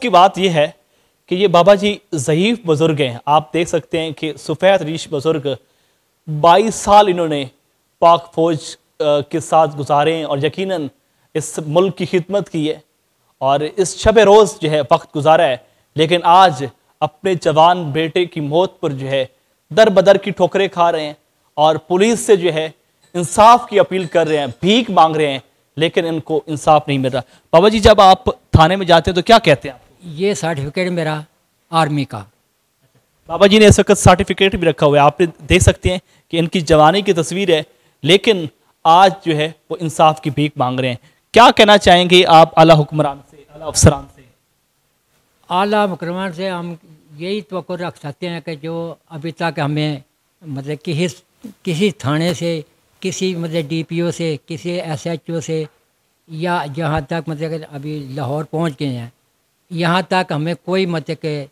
की बात यह है कि ये बाबा जी ज़यीफ़ बुज़ुर्ग हैं आप देख सकते हैं कि सफ़ैद रीश बुज़ुर्ग 22 साल इन्होंने पाक फ़ौज के साथ गुजारे हैं और यकीनन इस मुल्क की खिदमत की है और इस शब रोज़ जो है वक्त गुजारा है लेकिन आज अपने जवान बेटे की मौत पर जो है दर बदर की ठोकरें खा रहे हैं और पुलिस से जो है इंसाफ की अपील कर रहे हैं भीख मांग रहे हैं लेकिन इनको इंसाफ नहीं मिल रहा बाबा जी जब आप थाने में जाते हैं तो क्या कहते हैं आप ये सर्टिफिकेट मेरा आर्मी का बाबा जी ने इस वक्त सर्टिफिकेट भी रखा हुआ है आप देख सकते हैं कि इनकी जवानी की तस्वीर है लेकिन आज जो है वो इंसाफ की भीख मांग रहे हैं क्या कहना चाहेंगे आप आला हुक्मरान से आला अफसरान से आला हुक्मरान से हम यही तो रख सकते हैं कि जो अभी तक हमें मतलब किसी किसी थाने से किसी मतलब डीपीओ से किसी एसएचओ से या जहाँ तक मतलब अभी लाहौर पहुँच गए हैं यहाँ तक हमें कोई मत के